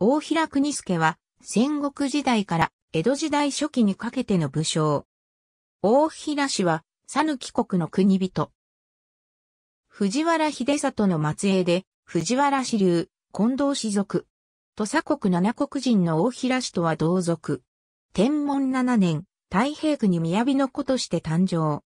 大平国助は戦国時代から江戸時代初期にかけての武将。大平氏は、讃岐国の国人。藤原秀里の末裔で、藤原氏流、近藤氏族。土佐国七国人の大平氏とは同族。天文七年、太平国宮城の子として誕生。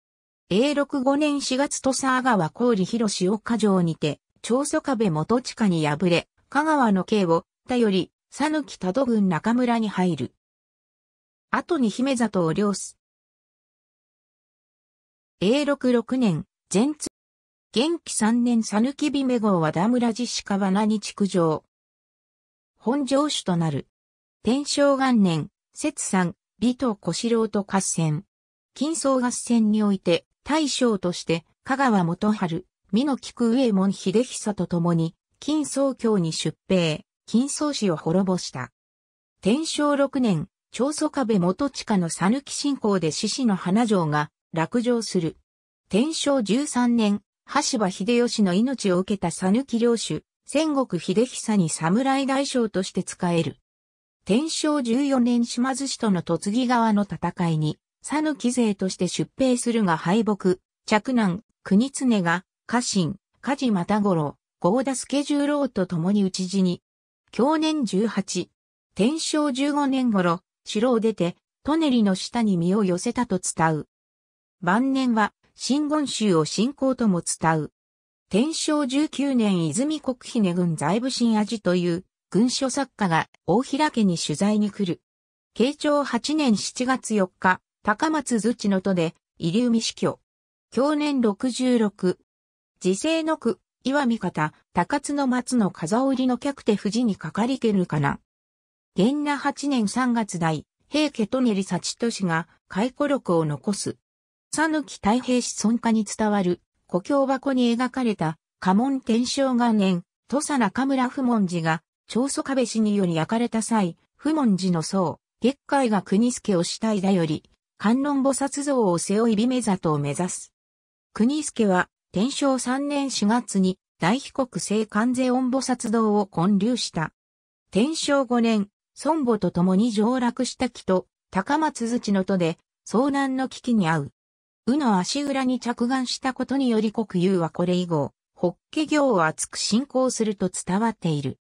永禄五年四月土佐阿川郡広氏を過城にて、長祖壁元地下に敗れ、香川の刑をたより、さきた多度郡中村に入る。後に姫里を領す。永禄六年、全通。元気三年さぬき姫号は田村実鹿花に築城。本城主となる。天正元年、節三、美と小四郎と合戦。金層合戦において、大将として、香川元春、美濃菊上門秀久と共に、金層京に出兵。金宗氏を滅ぼした。天正6年、長祖壁元地下の讃岐信仰で獅子の花城が落城する。天正13年、橋場秀吉の命を受けた讃岐領主、戦国秀久に侍大将として仕える。天正14年島津氏との突ぎ側の戦いに、讃岐勢として出兵するが敗北、嫡男、国常が、家臣、家事又五郎、合田助十郎と共に討ち死に、享年18。天正15年頃、城を出て、トネリの下に身を寄せたと伝う。晩年は、真言宗を信仰とも伝う。天正19年泉国姫軍財部新味という、軍書作家が大平家に取材に来る。慶長8年7月4日、高松土地の都で、入海死去。享年66。時世の区、岩見方、高津の松の風織の客手富士にかかりけるかな。元那八年三月代、平家とねり幸俊が回顧録を残す。佐き太平子孫家に伝わる故郷箱に描かれた家紋天正元年、土佐中村不文寺が長祖壁氏により焼かれた際、不文寺の僧、月海が国助を死体だより、観音菩薩像を背負い美目里を目指す。国助は天正3年4月に大被告聖関税音母殺道を建立した。天正5年、孫母と共に上洛した木と高松槌の都で遭難の危機に遭う。宇の足裏に着眼したことにより国有はこれ以後、ホッケを厚く信仰すると伝わっている。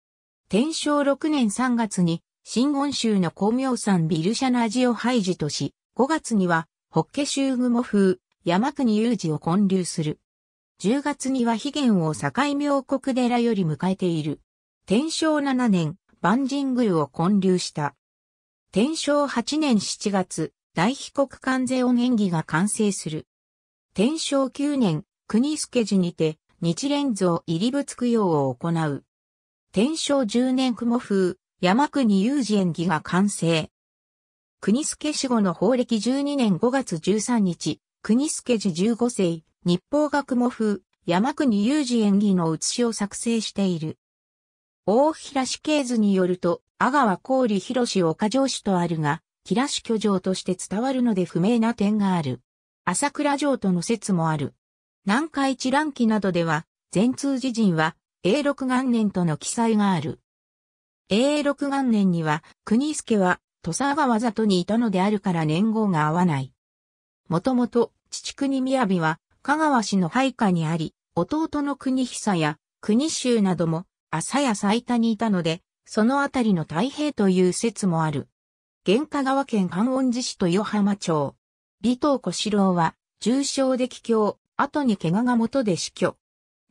天正6年3月に、新温州の光明山ビルシャの味を廃寺とし、5月には、ホッケ雲風、山国有事を建立する。10月には悲源を境明国寺より迎えている。天正7年、万神宮を建立した。天正8年7月、大被告関税音演技が完成する。天正9年、国助寺にて、日蓮像入り仏供養を行う。天正10年雲風、山国有事演技が完成。国助死後の法暦12年5月13日、国助寺15世、日報学模風、山国有事演技の写しを作成している。大平市系図によると、阿川郡広市岡城市とあるが、平良氏居城として伝わるので不明な点がある。朝倉城との説もある。南海一覧記などでは、全通寺人は、永禄元年との記載がある。永禄元年には、国助は、土佐川里にいたのであるから年号が合わない。もともと、父国雅は、香川氏の配下にあり、弟の国久や国衆なども朝や最多にいたので、そのあたりの太平という説もある。原香川県観音寺市と豊浜町。尾藤小四郎は重傷で帰郷、後に怪我が元で死去。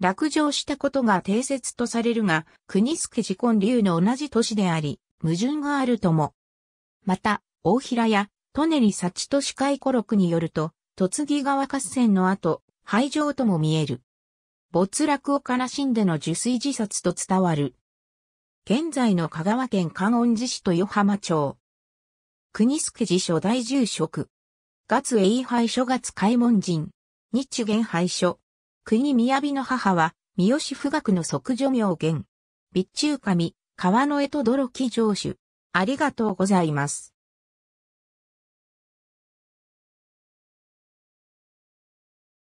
落城したことが定説とされるが、国助自婚流の同じ年であり、矛盾があるとも。また、大平や、利根里幸都市会古録によると、戸次川合戦の後、廃城とも見える。没落を悲しんでの受水自殺と伝わる。現在の香川県観音寺市豊浜町。国助寺初代住職。月栄廃所月開門人。日元廃所。国雅の母は、三好富岳の即女名言。備中神、川の江と泥木城主。ありがとうございます。